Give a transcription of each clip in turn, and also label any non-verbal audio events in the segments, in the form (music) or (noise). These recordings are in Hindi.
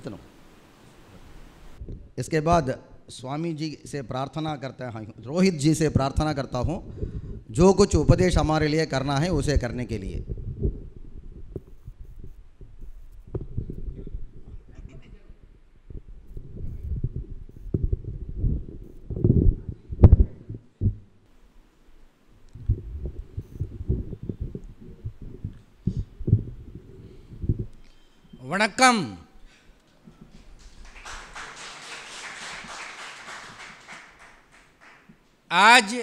बढ़तनों इसके बाद स्वामी जी से प्रार्थना करता है रोहित जी से प्रार्थना करता हूँ जो कुछ उपदेश हमारे लिए करना है उसे करने के लिए वनकम आज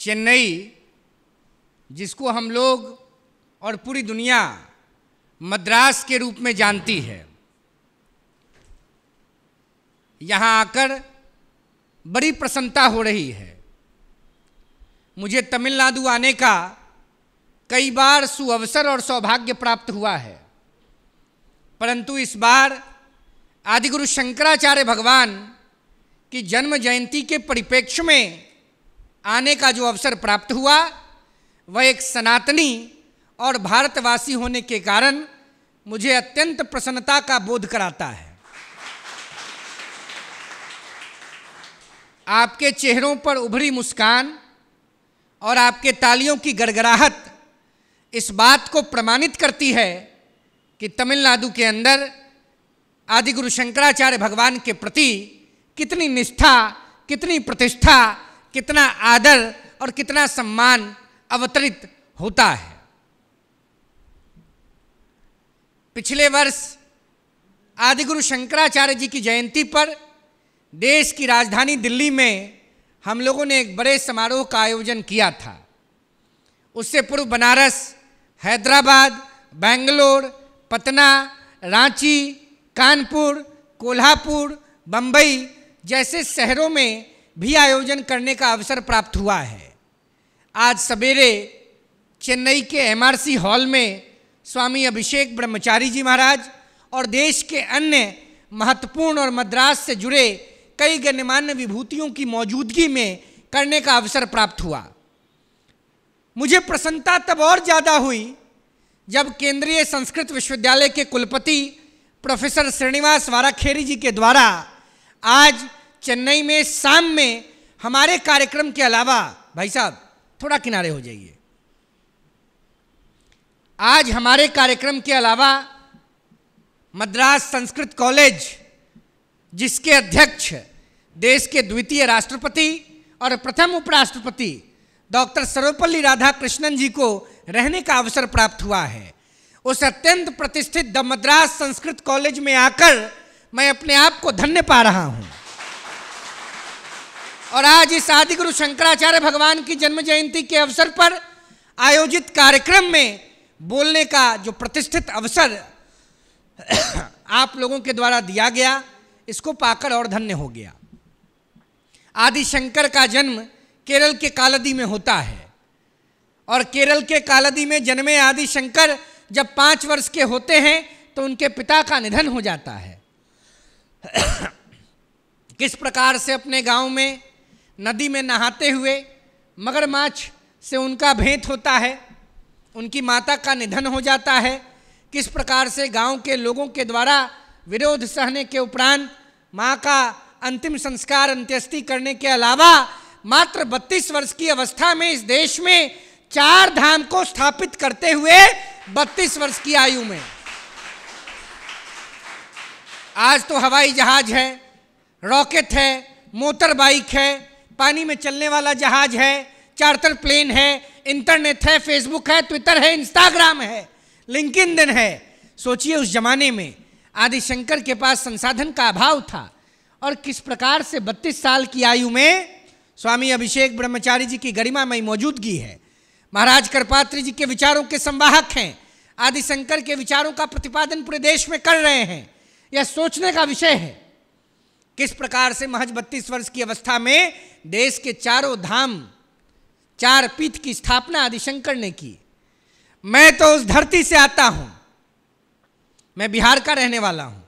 चेन्नई जिसको हम लोग और पूरी दुनिया मद्रास के रूप में जानती है यहाँ आकर बड़ी प्रसन्नता हो रही है मुझे तमिलनाडु आने का कई बार सुअवसर और सौभाग्य प्राप्त हुआ है परंतु इस बार आदिगुरु शंकराचार्य भगवान कि जन्म जयंती के परिप्रेक्ष्य में आने का जो अवसर प्राप्त हुआ वह एक सनातनी और भारतवासी होने के कारण मुझे अत्यंत प्रसन्नता का बोध कराता है आपके चेहरों पर उभरी मुस्कान और आपके तालियों की गड़गड़ाहट इस बात को प्रमाणित करती है कि तमिलनाडु के अंदर आदि गुरु शंकराचार्य भगवान के प्रति कितनी निष्ठा कितनी प्रतिष्ठा कितना आदर और कितना सम्मान अवतरित होता है पिछले वर्ष आदिगुरु शंकराचार्य जी की जयंती पर देश की राजधानी दिल्ली में हम लोगों ने एक बड़े समारोह का आयोजन किया था उससे पूर्व बनारस हैदराबाद बेंगलोर पटना रांची कानपुर कोल्हापुर बंबई जैसे शहरों में भी आयोजन करने का अवसर प्राप्त हुआ है आज सवेरे चेन्नई के एमआरसी हॉल में स्वामी अभिषेक ब्रह्मचारी जी महाराज और देश के अन्य महत्वपूर्ण और मद्रास से जुड़े कई गणमान्य विभूतियों की मौजूदगी में करने का अवसर प्राप्त हुआ मुझे प्रसन्नता तब और ज़्यादा हुई जब केंद्रीय संस्कृत विश्वविद्यालय के कुलपति प्रोफेसर श्रीनिवास वाराखेरी जी के द्वारा आज चेन्नई में शाम में हमारे कार्यक्रम के अलावा भाई साहब थोड़ा किनारे हो जाइए आज हमारे कार्यक्रम के अलावा मद्रास संस्कृत कॉलेज जिसके अध्यक्ष देश के द्वितीय राष्ट्रपति और प्रथम उपराष्ट्रपति डॉक्टर सर्वपल्ली राधाकृष्णन जी को रहने का अवसर प्राप्त हुआ है उस अत्यंत प्रतिष्ठित द मद्रास संस्कृत कॉलेज में आकर मैं अपने आप को धन्य पा रहा हूँ और आज इस आदि गुरु शंकराचार्य भगवान की जन्म जयंती के अवसर पर आयोजित कार्यक्रम में बोलने का जो प्रतिष्ठित अवसर (coughs) आप लोगों के द्वारा दिया गया इसको पाकर और धन्य हो गया आदिशंकर का जन्म केरल के कालदी में होता है और केरल के कालदी में जन्मे आदिशंकर जब पांच वर्ष के होते हैं तो उनके पिता का निधन हो जाता है (coughs) किस प्रकार से अपने गांव में नदी में नहाते हुए मगरमच्छ से उनका भेंट होता है उनकी माता का निधन हो जाता है किस प्रकार से गांव के लोगों के द्वारा विरोध सहने के उपरांत माँ का अंतिम संस्कार अंत्येष्टि करने के अलावा मात्र 32 वर्ष की अवस्था में इस देश में चार धाम को स्थापित करते हुए 32 वर्ष की आयु में आज तो हवाई जहाज है रॉकेट है मोटर बाइक है पानी में चलने वाला जहाज है चार्टर प्लेन है इंटरनेट है फेसबुक है ट्विटर है इंस्टाग्राम है लिंकिन है सोचिए उस जमाने में आदिशंकर के पास संसाधन का अभाव था और किस प्रकार से 32 साल की आयु में स्वामी अभिषेक ब्रह्मचारी जी की गरिमा में मौजूदगी है महाराज करपात्री जी के विचारों के संवाहक हैं आदिशंकर के विचारों का प्रतिपादन पूरे देश में कर रहे हैं यह सोचने का विषय है किस प्रकार से महज बत्तीस वर्ष की अवस्था में देश के चारों धाम चार पीठ की स्थापना आदिशंकर ने की मैं तो उस धरती से आता हूं मैं बिहार का रहने वाला हूं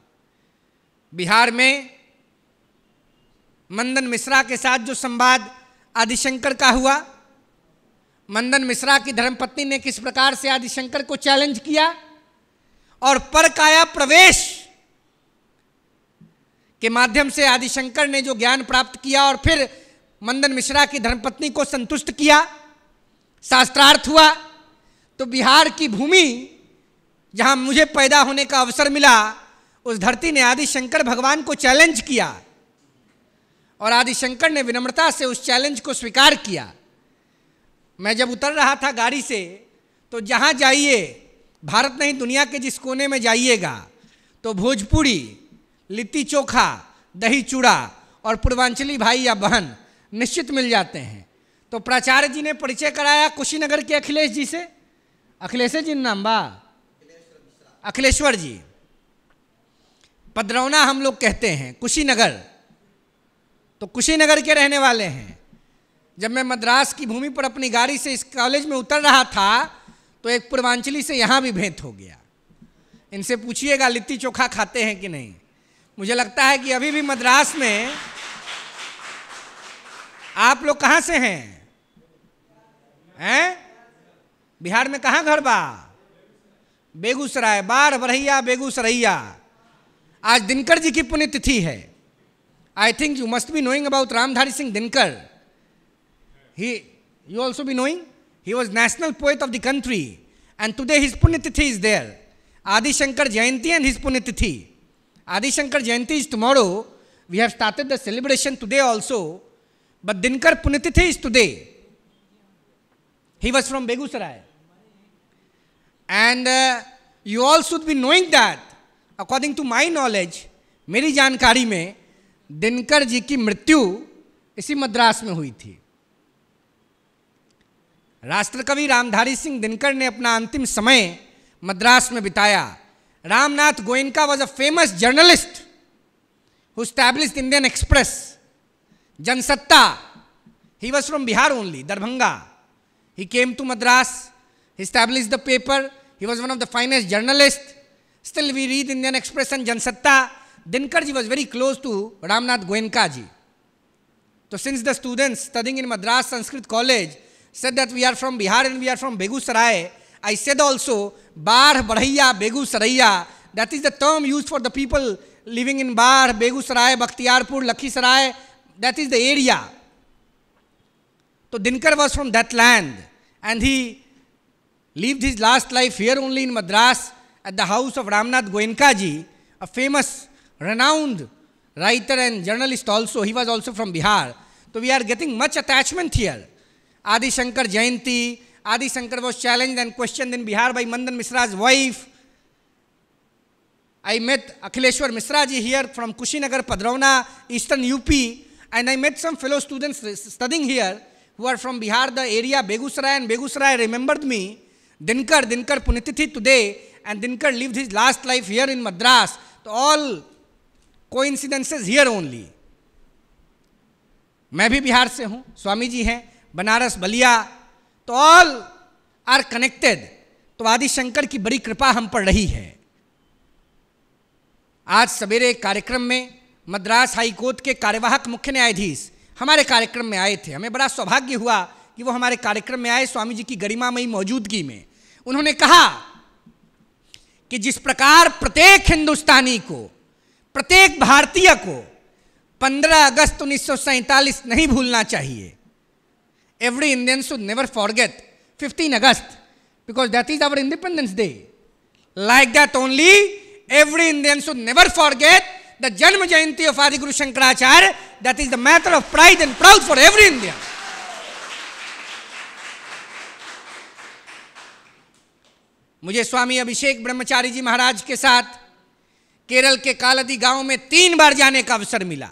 बिहार में मंदन मिश्रा के साथ जो संवाद आदिशंकर का हुआ मंदन मिश्रा की धर्मपत्नी ने किस प्रकार से आदिशंकर को चैलेंज किया और पर काया प्रवेश के माध्यम से आदिशंकर ने जो ज्ञान प्राप्त किया और फिर मंदन मिश्रा की धर्मपत्नी को संतुष्ट किया शास्त्रार्थ हुआ तो बिहार की भूमि जहाँ मुझे पैदा होने का अवसर मिला उस धरती ने आदिशंकर भगवान को चैलेंज किया और आदिशंकर ने विनम्रता से उस चैलेंज को स्वीकार किया मैं जब उतर रहा था गाड़ी से तो जहाँ जाइए भारत नहीं दुनिया के जिस कोने में जाइएगा तो भोजपुरी लिट्टी चोखा दही चूड़ा और पूर्वांचली भाई या बहन निश्चित मिल जाते हैं तो प्राचार्य जी ने परिचय कराया कुशीनगर के अखिलेश जी से अखिलेश जी नाम बा अखिलेश्वर जी पदरौना हम लोग कहते हैं कुशीनगर तो कुशीनगर के रहने वाले हैं जब मैं मद्रास की भूमि पर अपनी गाड़ी से इस कॉलेज में उतर रहा था तो एक पूर्वांचली से यहाँ भी भेंट हो गया इनसे पूछिएगा लिट्टी चोखा खाते हैं कि नहीं मुझे लगता है कि अभी भी मद्रास में आप लोग कहाँ से हैं हैं बिहार में कहाँ घर बा बेगूसराय बार बरैया बेगूसरैया आज दिनकर जी की पुण्यतिथि है I think you must be knowing about Ramdhari Singh Dinkar he you also be knowing he was national poet of the country and today his punyatithi is there Adi Shankar Jayanti and his punyatithi Adi Shankar Jayanti is tomorrow. We have started the celebration today also. But Dinkar Punitithi is today. He was from Begusarai. And uh, you all should be knowing that, according to my knowledge, मेरी जानकारी में दिनकर जी की मृत्यु इसी मद्रास में हुई थी राष्ट्रकवि रामधारी सिंह दिनकर ने अपना अंतिम समय मद्रास में बिताया Ramnath Goenka was a famous journalist who established Indian Express, Jansatta. He was from Bihar only, Darbhanga. He came to Madras, established the paper. He was one of the finest journalists. Still, we read Indian Express and Jansatta. Dinkarji was very close to Ramnath Goenka ji. So, since the students studying in Madras Sanskrit College said that we are from Bihar and we are from Begusarai, I said also, Bar, Barhaiya, Begusaraiya. That is the term used for the people living in Bar, Begusarai, Bakhtiarpur, Lakhisarai. That is the area. So Dinkar was from that land and he lived his last life here only in Madras at the house of Ramnath Goenkaji, a famous, renowned writer and journalist also. He was also from Bihar. So we are getting much attachment here. Adi Shankar Jayanti, Adi Shankar was challenged and questioned in Bihar by Mandan Misra's wife. I met Akhileshwar Misra ji here from Kushinagar, Padrona, Eastern UP, and I met some fellow students studying here who are from Bihar, the area Begusarai, and Begusarai remembered me. Dinkar, Dinkar Punitithi today, and Dinkar lived his last life here in Madras. So all coincidences here only. मैं भी बिहार से हूँ स्वामी जी हैं बनारस बलिया तो ऑल आर कनेक्टेड तो आदि शंकर की बड़ी कृपा हम पर रही है आज सवेरे कार्यक्रम में मद्रास हाईकोर्ट के कार्यवाहक मुख्य न्यायाधीश हमारे कार्यक्रम में आए थे हमें बड़ा सौभाग्य हुआ कि वो हमारे कार्यक्रम में आए स्वामी जी की गरिमामयी मौजूदगी में उन्होंने कहा कि जिस प्रकार प्रत्येक हिंदुस्तानी को प्रत्येक भारतीय को 15 अगस्त उन्नीस नहीं भूलना चाहिए every Indian should never forget 15 August because that is our Independence Day. Like that only, every Indian should never forget the Janma Jayanti of Adi Guru Shankaracharya. That is the matter of pride and proud for every Indian. मुझे स्वामी अभिषेक ब्रह्मचारी जी महाराज के साथ केरल के कालदी गांव में तीन बार जाने का अवसर मिला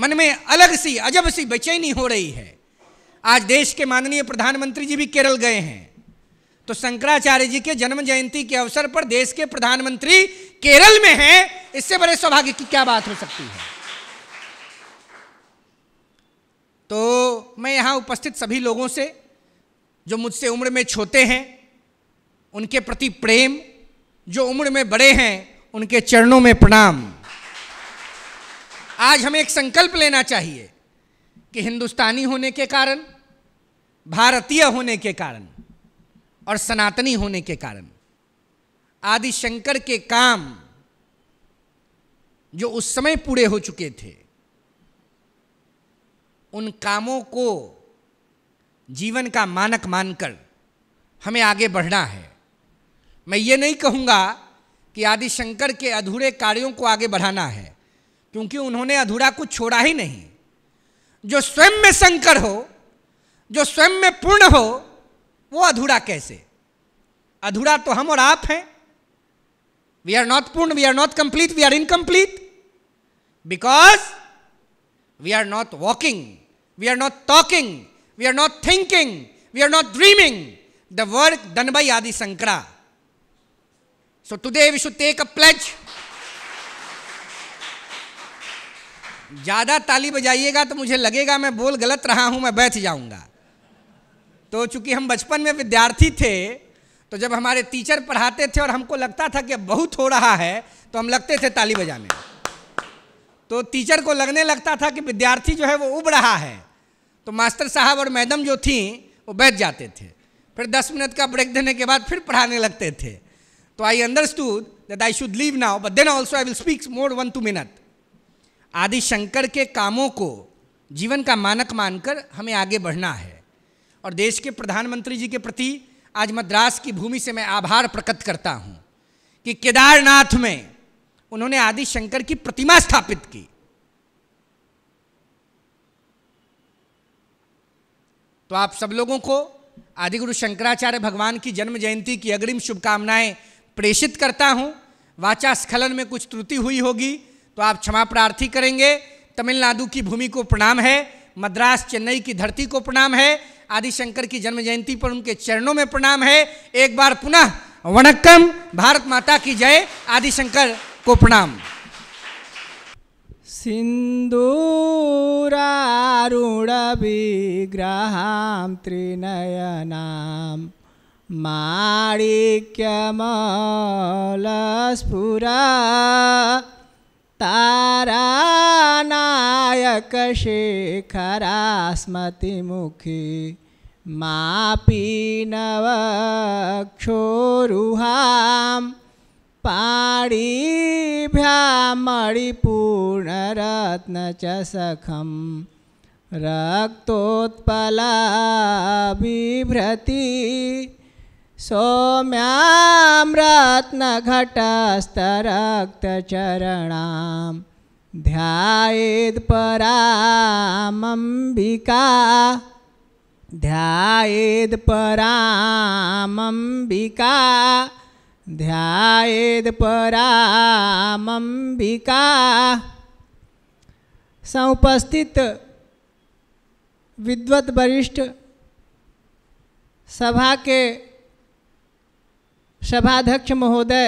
मन में अलग सी अजब सी बेचैनी हो रही है आज देश के माननीय प्रधानमंत्री जी भी केरल गए हैं तो शंकराचार्य जी के जन्म जयंती के अवसर पर देश के प्रधानमंत्री केरल में हैं इससे बड़े सौभाग्य की क्या बात हो सकती है तो मैं यहां उपस्थित सभी लोगों से जो मुझसे उम्र में छोटे हैं उनके प्रति प्रेम जो उम्र में बड़े हैं उनके चरणों में प्रणाम आज हमें एक संकल्प लेना चाहिए कि हिंदुस्तानी होने के कारण भारतीय होने के कारण और सनातनी होने के कारण आदिशंकर के काम जो उस समय पूरे हो चुके थे उन कामों को जीवन का मानक मानकर हमें आगे बढ़ना है मैं ये नहीं कहूँगा कि आदिशंकर के अधूरे कार्यों को आगे बढ़ाना है क्योंकि उन्होंने अधूरा कुछ छोड़ा ही नहीं जो स्वयं में शंकर हो जो स्वयं में पूर्ण हो वो अधूरा कैसे अधूरा तो हम और आप हैं वी आर नॉट पूर्ण we are not complete we are incomplete because we are not walking we are not talking we are not thinking we are not dreaming the work done by Adi Shankara so today we should take a pledge ज्यादा ताली बजाइएगा तो मुझे लगेगा मैं बोल गलत रहा हूं मैं बैठ जाऊंगा तो चूंकि हम बचपन में विद्यार्थी थे तो जब हमारे टीचर पढ़ाते थे और हमको लगता था कि बहुत हो रहा है तो हम लगते थे ताली बजाने तो टीचर को लगने लगता था कि विद्यार्थी जो है वो उब रहा है तो मास्टर साहब और मैडम जो थी वो बैठ जाते थे फिर दस मिनट का ब्रेक देने के बाद फिर पढ़ाने लगते थे तो I understood that I should leave now but then also I will speak more one two minute Adi Shankar के कामों को जीवन का मानक मानकर हमें आगे बढ़ना है और देश के प्रधानमंत्री जी के प्रति आज मद्रास की भूमि से मैं आभार प्रकट करता हूँ कि केदारनाथ में उन्होंने आदि शंकर की प्रतिमा स्थापित की तो आप सब लोगों को आदि गुरु शंकराचार्य भगवान की जन्म जयंती की अग्रिम शुभकामनाएं प्रेषित करता हूं वाचा स्खलन में कुछ त्रुटि हुई होगी तो आप क्षमा प्रार्थी करेंगे तमिलनाडु की भूमि को प्रणाम है मद्रास चेन्नई की धरती को प्रणाम है आदिशंकर की जन्म जयंती पर उनके चरणों में प्रणाम है एक बार पुनः वणक्कम भारत माता की जय आदिशंकर को प्रणाम सिन्दूरारुणविग्रहां माणिक्य माणिक्यमलस्फुरा तारानायक शेखरास्मतिमुखी मापीनवक्षोरुहां पाणीभ्यामणिपूर्णरत्नचसखं रक्तोत्पला बिभ्रति सौम्यां रत्नघटस्तरक्तचरणां ध्यायेत्परामम्बिका ध्यायेत्परामम्बिका ध्यायेत्परामम्बिका समुपस्थित विद्वत वरिष्ठ सभा के सभाध्यक्ष महोदय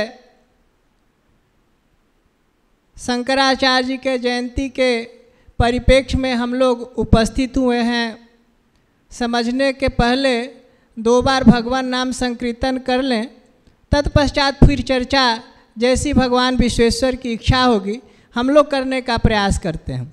शंकराचार्य जी के जयंती के परिप्रेक्ष्य में हम लोग उपस्थित हुए हैं समझने के पहले दो बार भगवान नाम संकीर्तन कर लें तत्पश्चात फिर चर्चा जैसी भगवान विश्वेश्वर की इच्छा होगी हम लोग करने का प्रयास करते हैं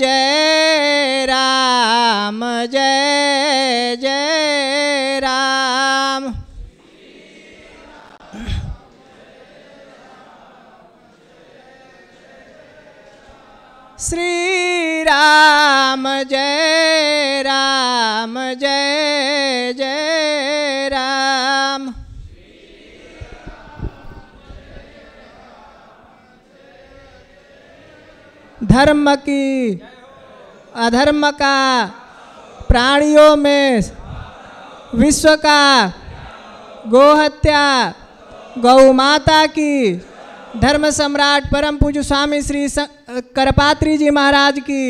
जय राम जय जय राम श्री राम जय धर्म की अधर्म का प्राणियों में विश्व का गोहत्या गौ माता की धर्म सम्राट परम पूज्य स्वामी श्री करपात्री जी महाराज की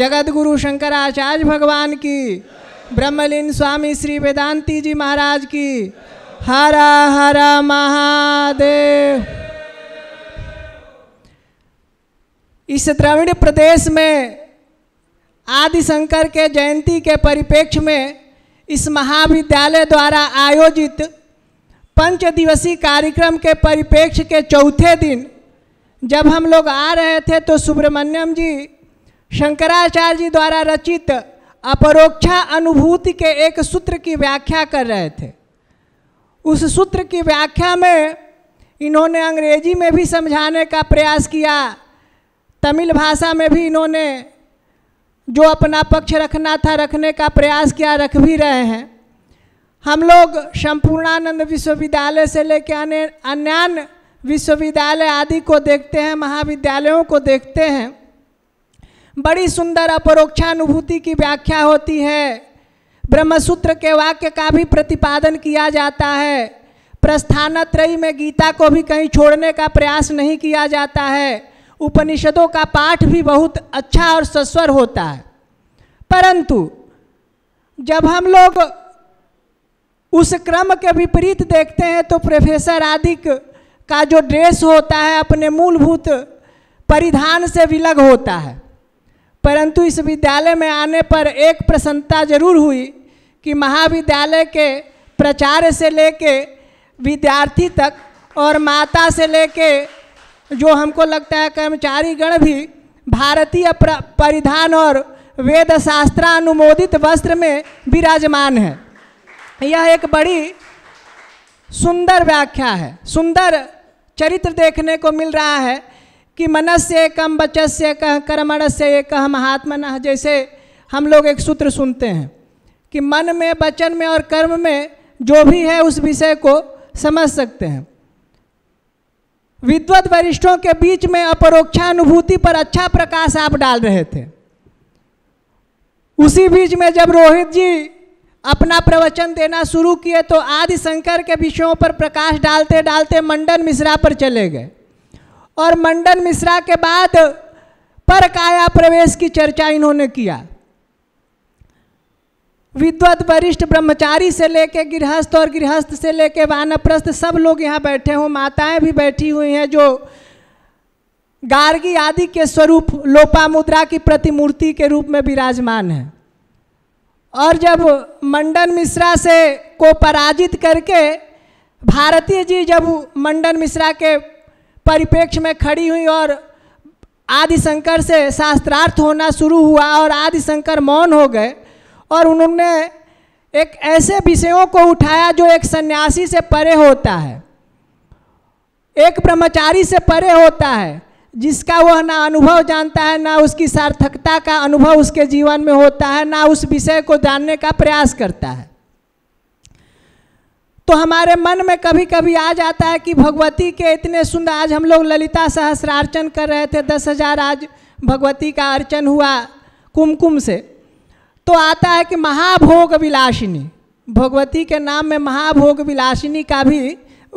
जगत शंकराचार्य भगवान की ब्रह्मलीन स्वामी श्री वेदांति जी महाराज की हरा हरा महादेव इस द्रविड़ प्रदेश में आदिशंकर के जयंती के परिप्रेक्ष्य में इस महाविद्यालय द्वारा आयोजित पंच दिवसीय कार्यक्रम के परिप्रेक्ष्य के चौथे दिन जब हम लोग आ रहे थे तो सुब्रमण्यम जी शंकराचार्य जी द्वारा रचित अपरोक्षा अनुभूति के एक सूत्र की व्याख्या कर रहे थे उस सूत्र की व्याख्या में इन्होंने अंग्रेजी में भी समझाने का प्रयास किया तमिल भाषा में भी इन्होंने जो अपना पक्ष रखना था रखने का प्रयास किया रख भी रहे हैं हम लोग संपूर्णानंद विश्वविद्यालय से लेकर अन्य अन्य विश्वविद्यालय आदि को देखते हैं महाविद्यालयों को देखते हैं बड़ी सुंदर अपरोक्षानुभूति की व्याख्या होती है ब्रह्मसूत्र के वाक्य का भी प्रतिपादन किया जाता है प्रस्थानत्रयी में गीता को भी कहीं छोड़ने का प्रयास नहीं किया जाता है उपनिषदों का पाठ भी बहुत अच्छा और सस्वर होता है परंतु जब हम लोग उस क्रम के विपरीत देखते हैं तो प्रोफेसर आदिक का जो ड्रेस होता है अपने मूलभूत परिधान से विलग होता है परंतु इस विद्यालय में आने पर एक प्रसन्नता जरूर हुई कि महाविद्यालय के प्रचार से लेके विद्यार्थी तक और माता से लेके जो हमको लगता है कर्मचारी गण भी भारतीय परिधान और वेद शास्त्रानुमोदित वस्त्र में विराजमान है यह एक बड़ी सुंदर व्याख्या है सुंदर चरित्र देखने को मिल रहा है कि मनस्य कम बचस्य कह कर्मण से एक कह महात्मन जैसे हम लोग एक सूत्र सुनते हैं कि मन में वचन में और कर्म में जो भी है उस विषय को समझ सकते हैं विद्वत वरिष्ठों के बीच में अपरोक्षानुभूति पर अच्छा प्रकाश आप डाल रहे थे उसी बीच में जब रोहित जी अपना प्रवचन देना शुरू किए तो आदि शंकर के विषयों पर प्रकाश डालते डालते मंडन मिश्रा पर चले गए और मंडन मिश्रा के बाद पर काया प्रवेश की चर्चा इन्होंने किया विद्वत वरिष्ठ ब्रह्मचारी से लेके गृहस्थ और गृहस्थ से लेके वानप्रस्थ सब लोग यहाँ बैठे हों माताएं भी बैठी हुई हैं जो गार्गी आदि के स्वरूप लोपा मुद्रा की प्रतिमूर्ति के रूप में विराजमान है और जब मंडन मिश्रा से को पराजित करके भारतीय जी जब मंडन मिश्रा के परिप्रेक्ष्य में खड़ी हुई और आदिशंकर से शास्त्रार्थ होना शुरू हुआ और आदिशंकर मौन हो गए और उन्होंने एक ऐसे विषयों को उठाया जो एक सन्यासी से परे होता है एक ब्रह्मचारी से परे होता है जिसका वह ना अनुभव जानता है ना उसकी सार्थकता का अनुभव उसके जीवन में होता है ना उस विषय को जानने का प्रयास करता है तो हमारे मन में कभी कभी आ जाता है कि भगवती के इतने सुंदर आज हम लोग ललिता सहस्रार्चन कर रहे थे दस हजार आज भगवती का अर्चन हुआ कुमकुम से तो आता है कि महाभोग विलासिनी भगवती के नाम में महाभोग विलासिनी का भी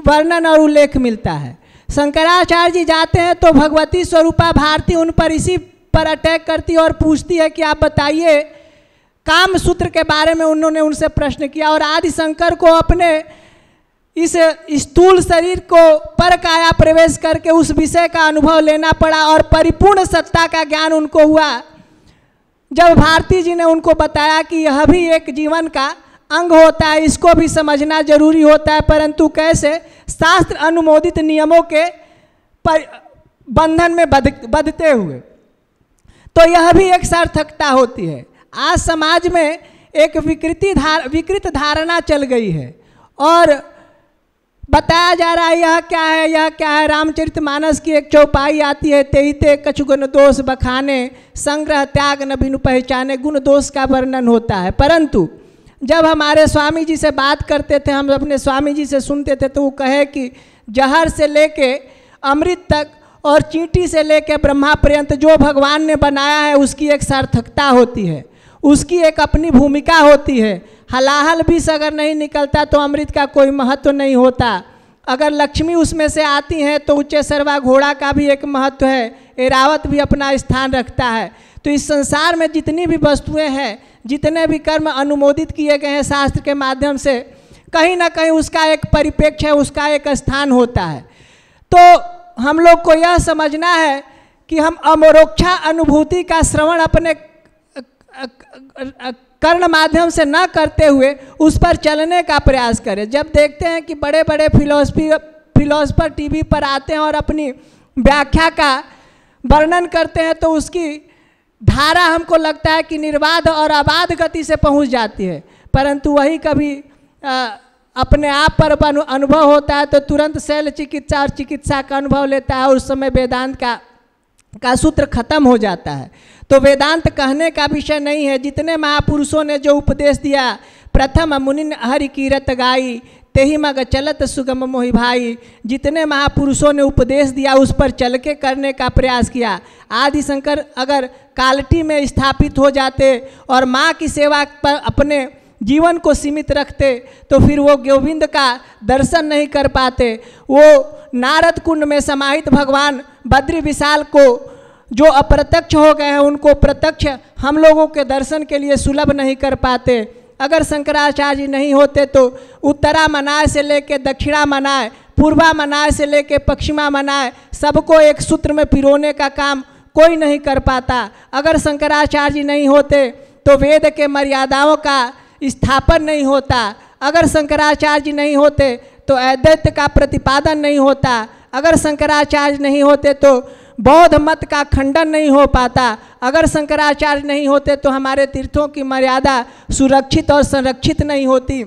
वर्णन और उल्लेख मिलता है शंकराचार्य जी जाते हैं तो भगवती स्वरूपा भारती उन पर इसी पर अटैक करती और पूछती है कि आप बताइए काम सूत्र के बारे में उन्होंने उनसे प्रश्न किया और आदि शंकर को अपने इस स्थूल शरीर को पर काया प्रवेश करके उस विषय का अनुभव लेना पड़ा और परिपूर्ण सत्ता का ज्ञान उनको हुआ जब भारती जी ने उनको बताया कि यह भी एक जीवन का अंग होता है इसको भी समझना जरूरी होता है परंतु कैसे शास्त्र अनुमोदित नियमों के पर बंधन में बधते हुए तो यह भी एक सार्थकता होती है आज समाज में एक विकृति धार विकृत धारणा चल गई है और बताया जा रहा है यह क्या है यह क्या है रामचरित मानस की एक चौपाई आती है तेईते कछुगन दोष बखाने संग्रह त्याग न भिन्न पहचाने गुण दोष का वर्णन होता है परंतु जब हमारे स्वामी जी से बात करते थे हम अपने स्वामी जी से सुनते थे तो वो कहे कि जहर से लेके अमृत तक और चींटी से लेके ब्रह्मा पर्यंत जो भगवान ने बनाया है उसकी एक सार्थकता होती है उसकी एक अपनी भूमिका होती है हलाहल विष अगर नहीं निकलता तो अमृत का कोई महत्व तो नहीं होता अगर लक्ष्मी उसमें से आती हैं तो उच्चे सर्वा घोड़ा का भी एक महत्व है एरावत भी अपना स्थान रखता है तो इस संसार में जितनी भी वस्तुएं हैं जितने भी कर्म अनुमोदित किए गए हैं शास्त्र के माध्यम से कहीं ना कहीं उसका एक परिप्रेक्ष्य है उसका एक स्थान होता है तो हम लोग को यह समझना है कि हम अमरोक्षा अनुभूति का श्रवण अपने कर्ण माध्यम से ना करते हुए उस पर चलने का प्रयास करें जब देखते हैं कि बड़े बड़े फिलोसफी फिलोसफर टीवी पर आते हैं और अपनी व्याख्या का वर्णन करते हैं तो उसकी धारा हमको लगता है कि निर्बाध और आबाद गति से पहुंच जाती है परंतु वही कभी आ, अपने आप पर अनुभव होता है तो तुरंत शैल चिकित्सा और चिकित्सा का अनुभव लेता है उस समय वेदांत का का सूत्र खत्म हो जाता है तो वेदांत कहने का विषय नहीं है जितने महापुरुषों ने जो उपदेश दिया प्रथम मुनिन हरि कीरत गाई तेही मग चलत सुगम मोहि भाई जितने महापुरुषों ने उपदेश दिया उस पर चल के करने का प्रयास किया आदि शंकर अगर कालटी में स्थापित हो जाते और माँ की सेवा पर अपने जीवन को सीमित रखते तो फिर वो गोविंद का दर्शन नहीं कर पाते वो नारद कुंड में समाहित भगवान बद्री विशाल को जो अप्रत्यक्ष हो गए हैं उनको प्रत्यक्ष हम लोगों के दर्शन के लिए सुलभ नहीं कर पाते अगर शंकराचार्य नहीं होते तो उत्तरा मनाए से लेकर दक्षिणा मनाए पूर्वा मनाए से लेकर पश्चिमा मनाए सबको एक सूत्र में पिरोने का काम कोई नहीं कर पाता अगर शंकराचार्य नहीं होते तो वेद के मर्यादाओं का स्थापन नहीं होता अगर शंकराचार्य नहीं होते तो अद्वैत का प्रतिपादन नहीं होता अगर शंकराचार्य नहीं होते तो बौद्ध मत का खंडन नहीं हो पाता अगर शंकराचार्य नहीं होते तो हमारे तीर्थों की मर्यादा सुरक्षित और संरक्षित नहीं होती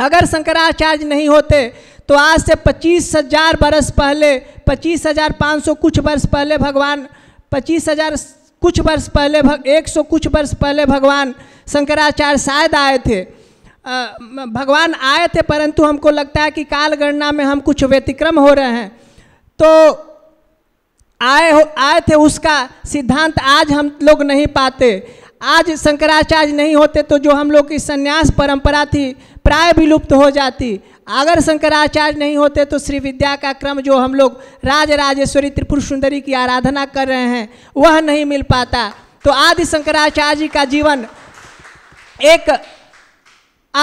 अगर शंकराचार्य नहीं होते तो आज से पच्चीस हजार बरस पहले पच्चीस हजार पाँच सौ कुछ वर्ष पहले भगवान पच्चीस हजार कुछ वर्ष पहले भग एक सौ कुछ वर्ष पहले भगवान शंकराचार्य शायद आए थे भगवान आए थे परंतु हमको लगता है कि काल गणना में हम कुछ व्यतिक्रम हो रहे हैं तो आए हो आए थे उसका सिद्धांत आज हम लोग नहीं पाते आज शंकराचार्य नहीं होते तो जो हम लोग की संन्यास परंपरा थी प्राय विलुप्त हो जाती अगर शंकराचार्य नहीं होते तो श्री विद्या का क्रम जो हम लोग राज राजेश्वरी त्रिपुर सुंदरी की आराधना कर रहे हैं वह नहीं मिल पाता तो आदि शंकराचार्य जी का जीवन एक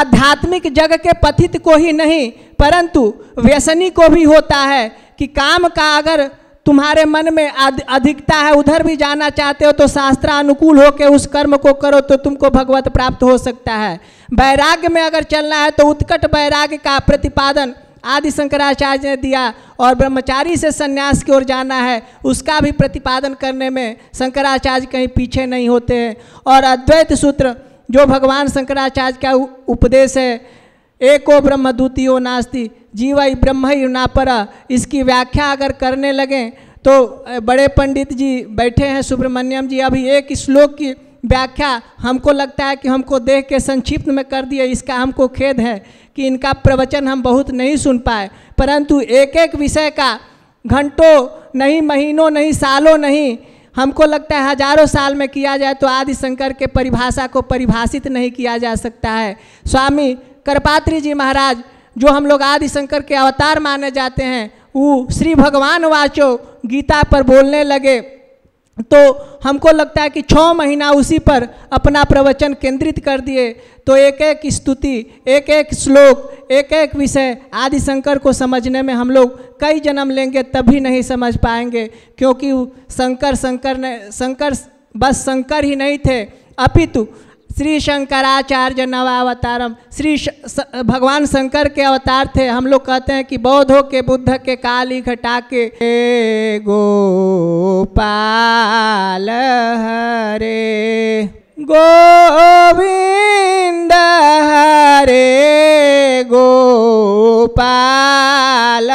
आध्यात्मिक जग के पथित को ही नहीं परंतु व्यसनी को भी होता है कि काम का अगर तुम्हारे मन में अधिकता है उधर भी जाना चाहते हो तो शास्त्रानुकूल होकर उस कर्म को करो तो तुमको भगवत प्राप्त हो सकता है वैराग्य में अगर चलना है तो उत्कट वैराग्य का प्रतिपादन आदि शंकराचार्य ने दिया और ब्रह्मचारी से सन्यास की ओर जाना है उसका भी प्रतिपादन करने में शंकराचार्य कहीं पीछे नहीं होते हैं और अद्वैत सूत्र जो भगवान शंकराचार्य का उपदेश है एको ब्रह्मदूतियो नास्ति जीवाई ब्रह्म ही पर इसकी व्याख्या अगर करने लगें तो बड़े पंडित जी बैठे हैं सुब्रमण्यम जी अभी एक श्लोक की व्याख्या हमको लगता है कि हमको देख के संक्षिप्त में कर दिया इसका हमको खेद है कि इनका प्रवचन हम बहुत नहीं सुन पाए परंतु एक एक विषय का घंटों नहीं महीनों नहीं सालों नहीं हमको लगता है हजारों साल में किया जाए तो आदि शंकर के परिभाषा को परिभाषित नहीं किया जा सकता है स्वामी करपात्री जी महाराज जो हम लोग आदिशंकर के अवतार माने जाते हैं वो श्री भगवान वाचो गीता पर बोलने लगे तो हमको लगता है कि छः महीना उसी पर अपना प्रवचन केंद्रित कर दिए तो एक एक स्तुति एक एक श्लोक एक एक विषय आदि शंकर को समझने में हम लोग कई जन्म लेंगे तभी नहीं समझ पाएंगे क्योंकि शंकर शंकर ने शंकर बस शंकर ही नहीं थे अपितु श्री शंकराचार्य नवावतारम श्री भगवान शंकर के अवतार थे हम लोग कहते हैं कि बौद्ध हो के बुद्ध के काली घटा के गोपाल हरे गोविंद हरे गोपाल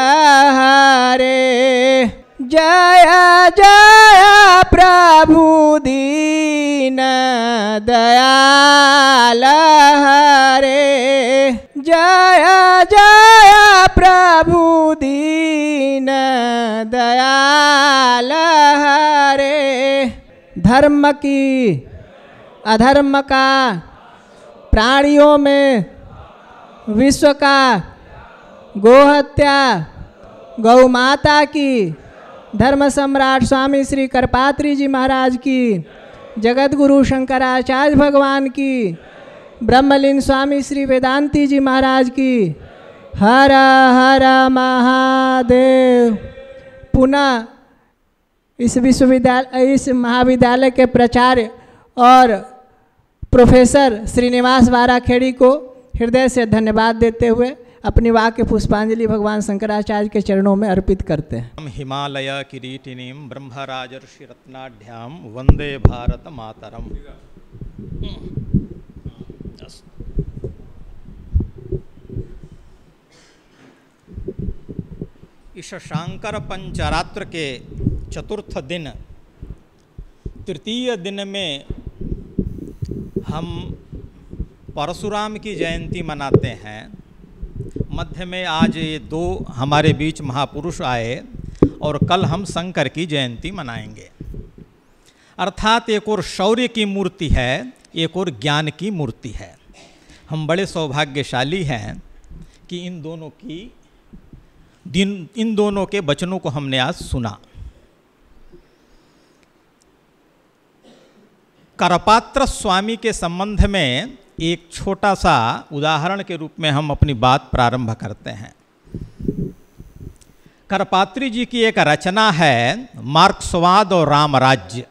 हरे जय जय प्रभु दी दीन दयाल हरे जय जय प्रभु दीन दयाल हरे धर्म की अधर्म का प्राणियों में विश्व का गोहत्या गौ माता की धर्म सम्राट स्वामी श्री कर्पात्री जी महाराज की जगत गुरु शंकराचार्य भगवान की ब्रह्मलिंग स्वामी श्री वेदांति जी महाराज की हर हर महादेव पुनः इस विश्वविद्यालय इस महाविद्यालय के प्राचार्य और प्रोफेसर श्रीनिवास बाराखेड़ी को हृदय से धन्यवाद देते हुए अपने वाक के पुष्पांजलि भगवान शंकराचार्य के चरणों में अर्पित करते हैं हम हिमालय किरीटिनी ब्रह्मराज ऋषि रत्नाढ़ वंदे भारत मातरम इस शांकर पंचरात्र के चतुर्थ दिन तृतीय दिन में हम परशुराम की जयंती मनाते हैं मध्य में आज ये दो हमारे बीच महापुरुष आए और कल हम शंकर की जयंती मनाएंगे अर्थात एक और शौर्य की मूर्ति है एक और ज्ञान की मूर्ति है हम बड़े सौभाग्यशाली हैं कि इन दोनों की दिन इन दोनों के वचनों को हमने आज सुना करपात्र स्वामी के संबंध में एक छोटा सा उदाहरण के रूप में हम अपनी बात प्रारंभ करते हैं करपात्री जी की एक रचना है मार्क्सवाद और रामराज्य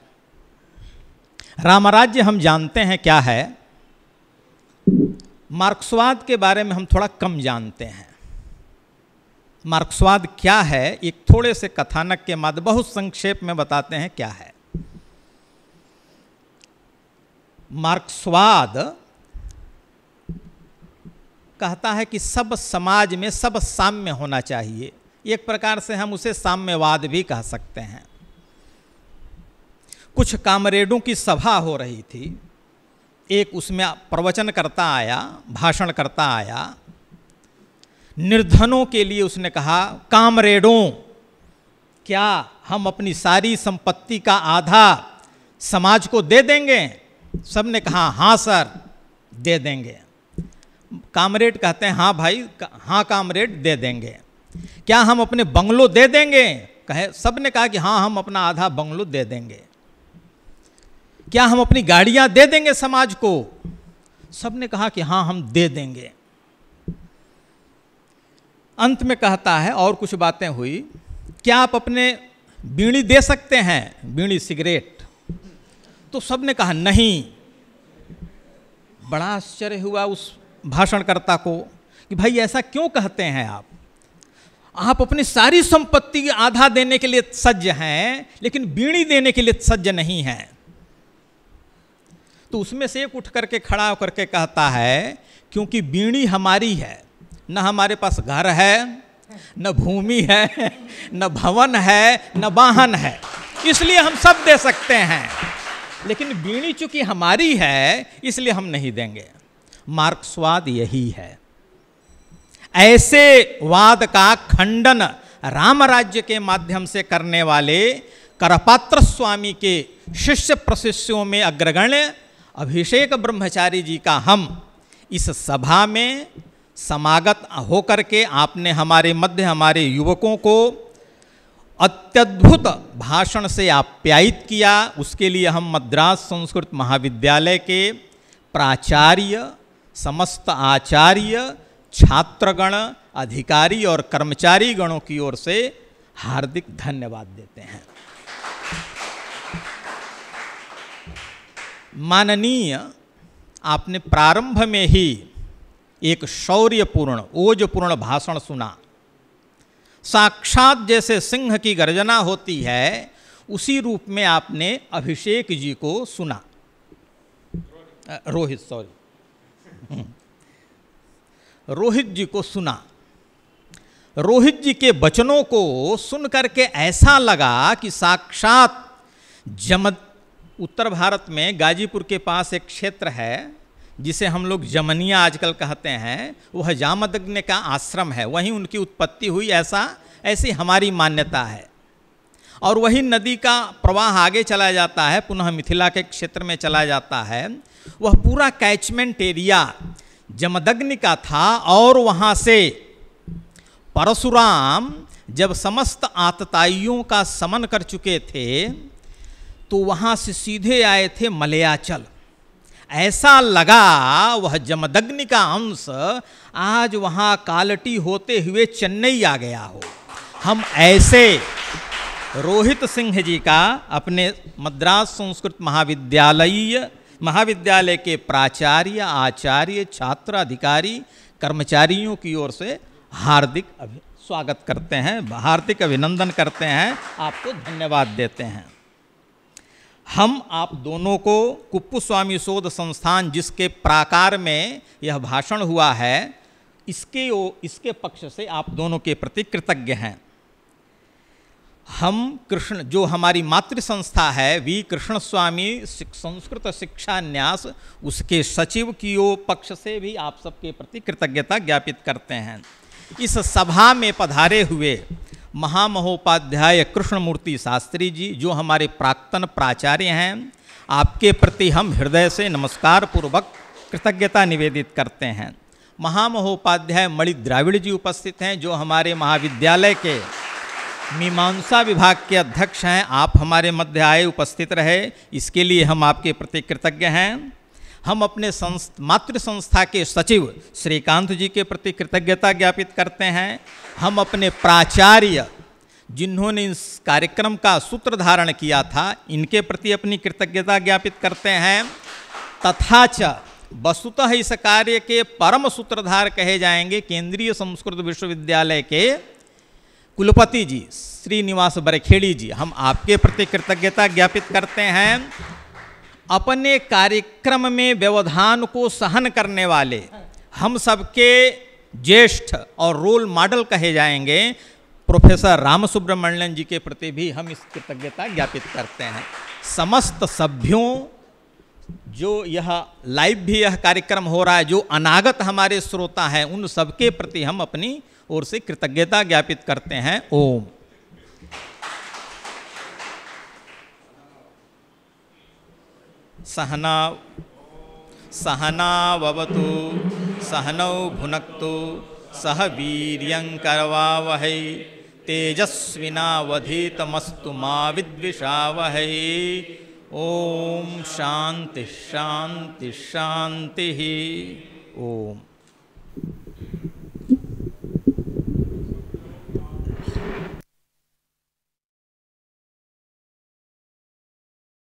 रामराज्य हम जानते हैं क्या है मार्क्सवाद के बारे में हम थोड़ा कम जानते हैं मार्क्सवाद क्या है एक थोड़े से कथानक के माध्यम बहुत संक्षेप में बताते हैं क्या है मार्क्सवाद कहता है कि सब समाज में सब साम्य होना चाहिए एक प्रकार से हम उसे साम्यवाद भी कह सकते हैं कुछ कामरेडों की सभा हो रही थी एक उसमें प्रवचन करता आया भाषण करता आया निर्धनों के लिए उसने कहा कामरेडों क्या हम अपनी सारी संपत्ति का आधा समाज को दे देंगे सबने कहा हाँ सर दे देंगे कामरेड कहते हैं हाँ भाई हाँ कामरेड दे देंगे क्या हम अपने बंगलो दे देंगे कहे सब ने कहा कि हाँ हम अपना आधा बंगलो दे देंगे क्या हम अपनी गाड़ियां दे देंगे समाज को सब ने कहा कि हाँ हम दे देंगे अंत में कहता है और कुछ बातें हुई क्या आप अपने बीड़ी दे सकते हैं बीड़ी सिगरेट तो सब ने कहा नहीं बड़ा आश्चर्य हुआ उस भाषणकर्ता को कि भाई ऐसा क्यों कहते हैं आप आप अपनी सारी संपत्ति आधा देने के लिए सज्ज हैं लेकिन बीड़ी देने के लिए सज्ज नहीं हैं तो उसमें से एक उठ करके खड़ा होकर के कहता है क्योंकि बीड़ी हमारी है न हमारे पास घर है न भूमि है न भवन है न वाहन है इसलिए हम सब दे सकते हैं लेकिन बीड़ी चूंकि हमारी है इसलिए हम नहीं देंगे मार्क्सवाद यही है ऐसे वाद का खंडन राम राज्य के माध्यम से करने वाले करपात्र स्वामी के शिष्य प्रशिष्यों में अग्रगण्य अभिषेक ब्रह्मचारी जी का हम इस सभा में समागत होकर के आपने हमारे मध्य हमारे युवकों को अत्यद्भुत भाषण से आप्यायित किया उसके लिए हम मद्रास संस्कृत महाविद्यालय के प्राचार्य समस्त आचार्य छात्रगण अधिकारी और कर्मचारी गणों की ओर से हार्दिक धन्यवाद देते हैं माननीय आपने प्रारंभ में ही एक शौर्यपूर्ण ओजपूर्ण भाषण सुना साक्षात जैसे सिंह की गर्जना होती है उसी रूप में आपने अभिषेक जी को सुना रोहित सॉरी हम्म। रोहित जी को सुना रोहित जी के वचनों को सुन करके ऐसा लगा कि साक्षात जम उत्तर भारत में गाजीपुर के पास एक क्षेत्र है जिसे हम लोग जमनिया आजकल कहते हैं वह जामदग्न का आश्रम है वहीं उनकी उत्पत्ति हुई ऐसा ऐसी हमारी मान्यता है और वही नदी का प्रवाह आगे चला जाता है पुनः मिथिला के क्षेत्र में चला जाता है वह पूरा कैचमेंट एरिया जमदग्नि का था और वहाँ से परशुराम जब समस्त आतताइयों का समन कर चुके थे तो वहाँ से सीधे आए थे मलयाचल ऐसा लगा वह जमदग्नि का अंश आज वहाँ कालटी होते हुए चेन्नई आ गया हो हम ऐसे रोहित सिंह जी का अपने मद्रास संस्कृत महाविद्यालय महाविद्यालय के प्राचार्य आचार्य छात्र अधिकारी कर्मचारियों की ओर से हार्दिक अभि स्वागत करते हैं हार्दिक अभिनंदन करते हैं आपको धन्यवाद देते हैं हम आप दोनों को कुप्पू स्वामी शोध संस्थान जिसके प्राकार में यह भाषण हुआ है इसके इसके पक्ष से आप दोनों के प्रति कृतज्ञ हैं हम कृष्ण जो हमारी मातृ संस्था है वी कृष्ण स्वामी संस्कृत शिक्षा न्यास उसके सचिव की ओर पक्ष से भी आप सबके प्रति कृतज्ञता ज्ञापित करते हैं इस सभा में पधारे हुए महामहोपाध्याय कृष्णमूर्ति शास्त्री जी जो हमारे प्राक्तन प्राचार्य हैं आपके प्रति हम हृदय से नमस्कार पूर्वक कृतज्ञता निवेदित करते हैं महामहोपाध्याय मणि द्राविड़ जी उपस्थित हैं जो हमारे महाविद्यालय के मीमांसा विभाग के अध्यक्ष हैं आप हमारे मध्य आए उपस्थित रहे इसके लिए हम आपके प्रति कृतज्ञ हैं हम अपने संस्थ मातृ संस्था के सचिव श्रीकांत जी के प्रति कृतज्ञता ज्ञापित करते हैं हम अपने प्राचार्य जिन्होंने इस कार्यक्रम का सूत्रधारण किया था इनके प्रति अपनी कृतज्ञता ज्ञापित करते हैं तथा च वस्तुतः इस कार्य के परम सूत्रधार कहे जाएंगे केंद्रीय संस्कृत विश्वविद्यालय के कुलपति जी श्रीनिवास बरखेड़ी जी हम आपके प्रति कृतज्ञता ज्ञापित करते हैं अपने कार्यक्रम में व्यवधान को सहन करने वाले हम सबके ज्येष्ठ और रोल मॉडल कहे जाएंगे प्रोफेसर राम सुब्रमण्यन जी के प्रति भी हम इस कृतज्ञता ज्ञापित करते हैं समस्त सभ्यों जो यह लाइव भी यह कार्यक्रम हो रहा है जो अनागत हमारे श्रोता हैं उन सबके प्रति हम अपनी ओर से कृतज्ञता ज्ञापित करते हैं ओम सहना सहनावतु सहनौ भुनक्तु सह वीर्यङ्करवावहै तेजस्विनावधीतमस्तु मा विद्विषावहै ॐ शान्तिः शान्तिः शान्तिः ओम्